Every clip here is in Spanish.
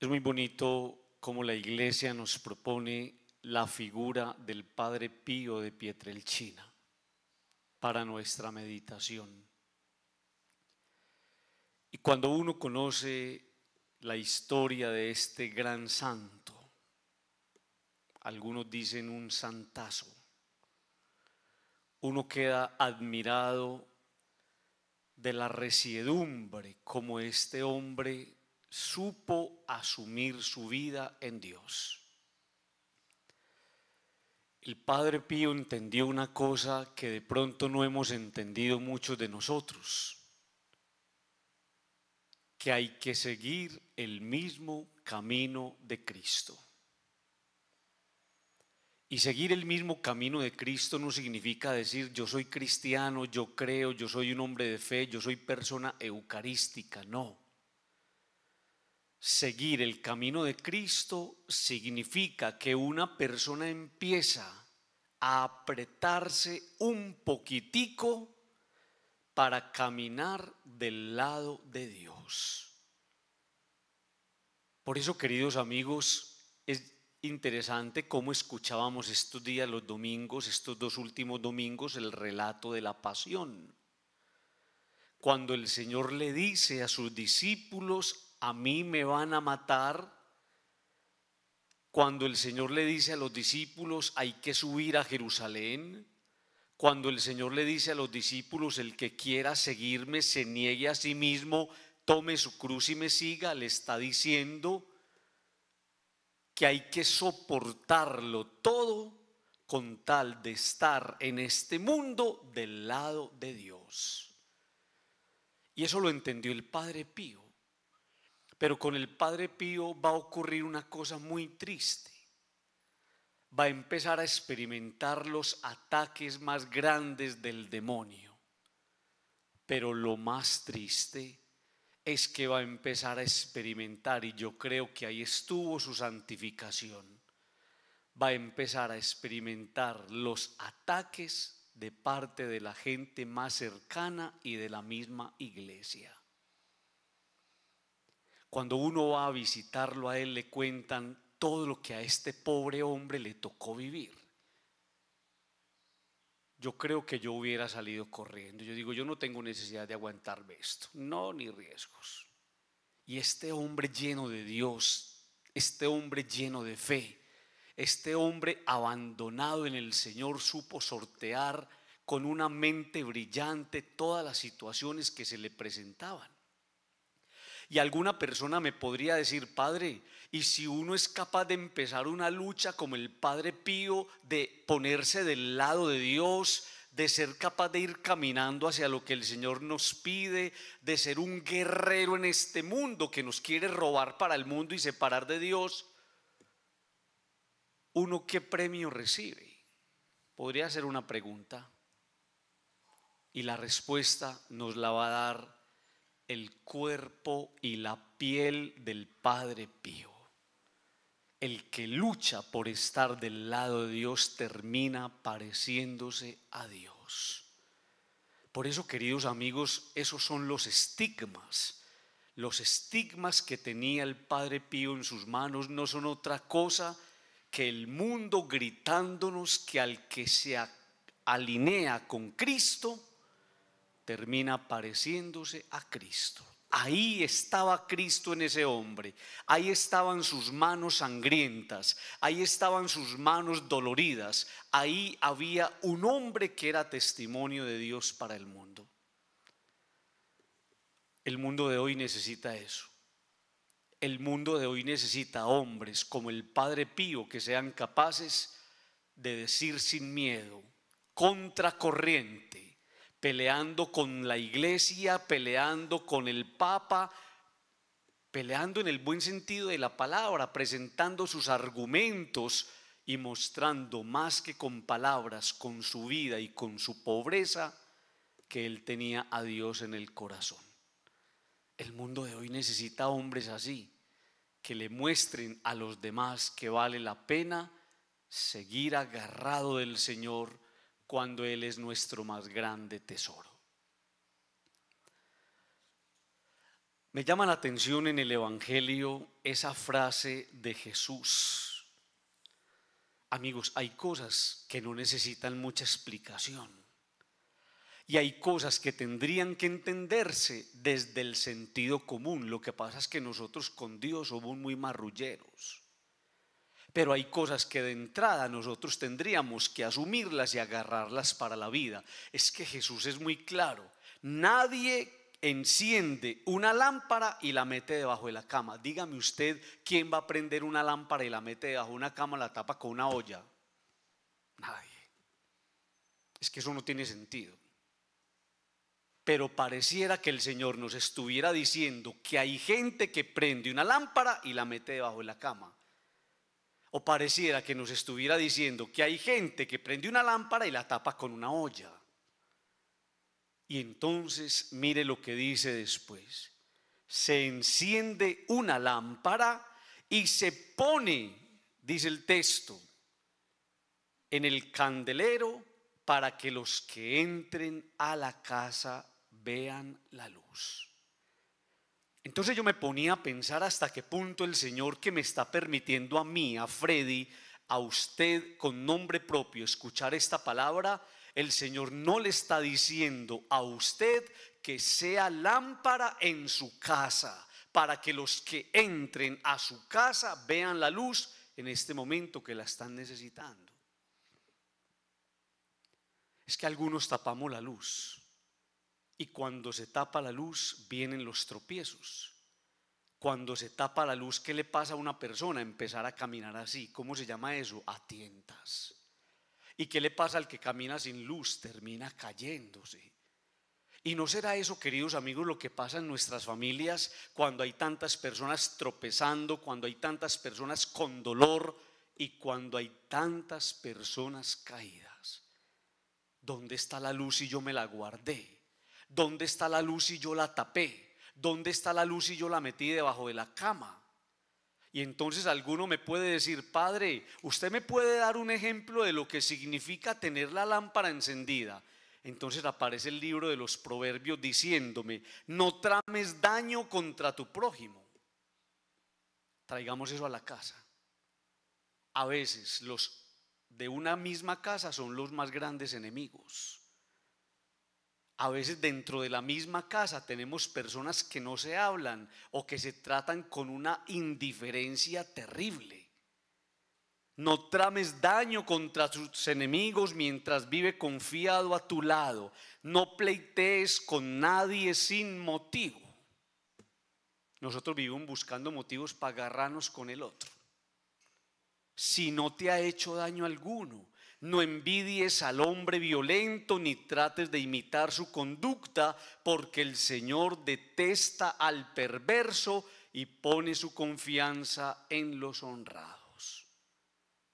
Es muy bonito cómo la iglesia nos propone la figura del Padre Pío de Pietrelchina para nuestra meditación. Y cuando uno conoce la historia de este gran santo, algunos dicen un santazo, uno queda admirado de la resiedumbre como este hombre supo asumir su vida en Dios. El Padre Pío entendió una cosa que de pronto no hemos entendido muchos de nosotros, que hay que seguir el mismo camino de Cristo. Y seguir el mismo camino de Cristo no significa decir yo soy cristiano, yo creo, yo soy un hombre de fe, yo soy persona eucarística, no Seguir el camino de Cristo significa que una persona empieza a apretarse un poquitico para caminar del lado de Dios. Por eso, queridos amigos, es interesante cómo escuchábamos estos días, los domingos, estos dos últimos domingos, el relato de la pasión. Cuando el Señor le dice a sus discípulos, a mí me van a matar. Cuando el Señor le dice a los discípulos, hay que subir a Jerusalén. Cuando el Señor le dice a los discípulos, el que quiera seguirme, se niegue a sí mismo, tome su cruz y me siga, le está diciendo que hay que soportarlo todo con tal de estar en este mundo del lado de Dios. Y eso lo entendió el Padre Pío. Pero con el Padre Pío va a ocurrir una cosa muy triste. Va a empezar a experimentar los ataques más grandes del demonio. Pero lo más triste es que va a empezar a experimentar, y yo creo que ahí estuvo su santificación, va a empezar a experimentar los ataques de parte de la gente más cercana y de la misma iglesia. Cuando uno va a visitarlo a él, le cuentan todo lo que a este pobre hombre le tocó vivir. Yo creo que yo hubiera salido corriendo. Yo digo, yo no tengo necesidad de aguantarme esto. No, ni riesgos. Y este hombre lleno de Dios, este hombre lleno de fe, este hombre abandonado en el Señor supo sortear con una mente brillante todas las situaciones que se le presentaban. Y alguna persona me podría decir, Padre, ¿y si uno es capaz de empezar una lucha como el Padre Pío, de ponerse del lado de Dios, de ser capaz de ir caminando hacia lo que el Señor nos pide, de ser un guerrero en este mundo que nos quiere robar para el mundo y separar de Dios? ¿Uno qué premio recibe? Podría ser una pregunta. Y la respuesta nos la va a dar el cuerpo y la piel del Padre Pío. El que lucha por estar del lado de Dios termina pareciéndose a Dios. Por eso, queridos amigos, esos son los estigmas. Los estigmas que tenía el Padre Pío en sus manos no son otra cosa que el mundo gritándonos que al que se alinea con Cristo, termina pareciéndose a Cristo. Ahí estaba Cristo en ese hombre, ahí estaban sus manos sangrientas, ahí estaban sus manos doloridas, ahí había un hombre que era testimonio de Dios para el mundo. El mundo de hoy necesita eso. El mundo de hoy necesita hombres como el Padre Pío que sean capaces de decir sin miedo, contracorriente, peleando con la iglesia, peleando con el Papa, peleando en el buen sentido de la palabra, presentando sus argumentos y mostrando más que con palabras, con su vida y con su pobreza, que él tenía a Dios en el corazón. El mundo de hoy necesita hombres así, que le muestren a los demás que vale la pena seguir agarrado del Señor cuando Él es nuestro más grande tesoro. Me llama la atención en el Evangelio esa frase de Jesús. Amigos, hay cosas que no necesitan mucha explicación y hay cosas que tendrían que entenderse desde el sentido común. Lo que pasa es que nosotros con Dios somos muy marrulleros. Pero hay cosas que de entrada nosotros tendríamos que asumirlas y agarrarlas para la vida. Es que Jesús es muy claro. Nadie enciende una lámpara y la mete debajo de la cama. Dígame usted quién va a prender una lámpara y la mete debajo de una cama, la tapa con una olla. Nadie. Es que eso no tiene sentido. Pero pareciera que el Señor nos estuviera diciendo que hay gente que prende una lámpara y la mete debajo de la cama o pareciera que nos estuviera diciendo que hay gente que prende una lámpara y la tapa con una olla. Y entonces mire lo que dice después. Se enciende una lámpara y se pone, dice el texto, en el candelero para que los que entren a la casa vean la luz. Entonces yo me ponía a pensar hasta qué punto el Señor que me está permitiendo a mí, a Freddy, a usted con nombre propio escuchar esta palabra, el Señor no le está diciendo a usted que sea lámpara en su casa, para que los que entren a su casa vean la luz en este momento que la están necesitando. Es que algunos tapamos la luz. Y cuando se tapa la luz, vienen los tropiezos. Cuando se tapa la luz, ¿qué le pasa a una persona? Empezar a caminar así. ¿Cómo se llama eso? A tientas. ¿Y qué le pasa al que camina sin luz? Termina cayéndose. ¿Y no será eso, queridos amigos, lo que pasa en nuestras familias cuando hay tantas personas tropezando, cuando hay tantas personas con dolor y cuando hay tantas personas caídas? ¿Dónde está la luz y yo me la guardé? ¿Dónde está la luz y yo la tapé? ¿Dónde está la luz y yo la metí debajo de la cama? Y entonces alguno me puede decir, Padre, usted me puede dar un ejemplo de lo que significa tener la lámpara encendida. Entonces aparece el libro de los proverbios diciéndome, no trames daño contra tu prójimo. Traigamos eso a la casa. A veces los de una misma casa son los más grandes enemigos a veces dentro de la misma casa tenemos personas que no se hablan o que se tratan con una indiferencia terrible. No trames daño contra tus enemigos mientras vive confiado a tu lado. No pleitees con nadie sin motivo. Nosotros vivimos buscando motivos para agarrarnos con el otro. Si no te ha hecho daño alguno, no envidies al hombre violento ni trates de imitar su conducta, porque el Señor detesta al perverso y pone su confianza en los honrados.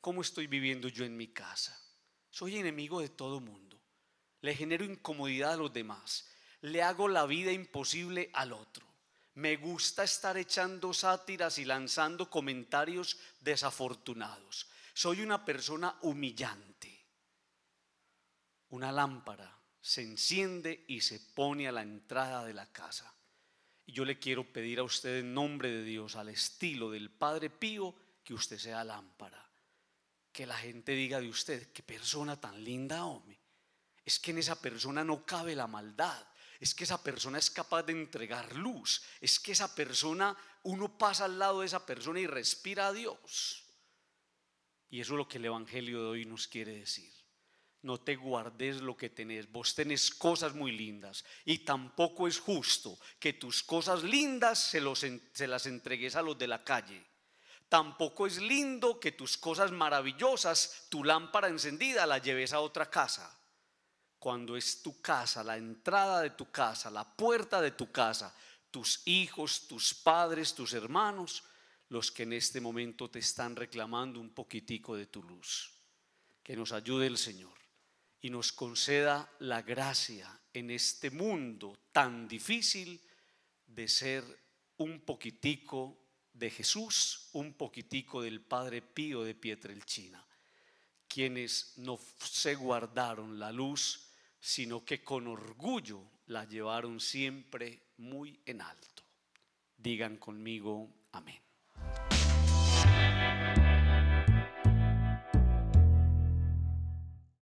¿Cómo estoy viviendo yo en mi casa? Soy enemigo de todo mundo. Le genero incomodidad a los demás. Le hago la vida imposible al otro. Me gusta estar echando sátiras y lanzando comentarios desafortunados. Soy una persona humillante. Una lámpara se enciende y se pone a la entrada de la casa. Y yo le quiero pedir a usted en nombre de Dios, al estilo del Padre Pío, que usted sea lámpara. Que la gente diga de usted, qué persona tan linda, hombre. Es que en esa persona no cabe la maldad. Es que esa persona es capaz de entregar luz. Es que esa persona, uno pasa al lado de esa persona y respira a Dios. Y eso es lo que el Evangelio de hoy nos quiere decir. No te guardes lo que tenés. Vos tenés cosas muy lindas y tampoco es justo que tus cosas lindas se, se las entregues a los de la calle. Tampoco es lindo que tus cosas maravillosas, tu lámpara encendida, la lleves a otra casa. Cuando es tu casa, la entrada de tu casa, la puerta de tu casa, tus hijos, tus padres, tus hermanos, los que en este momento te están reclamando un poquitico de tu luz. Que nos ayude el Señor y nos conceda la gracia en este mundo tan difícil de ser un poquitico de Jesús, un poquitico del Padre Pío de Pietrelchina, quienes no se guardaron la luz, sino que con orgullo la llevaron siempre muy en alto. Digan conmigo, amén. Música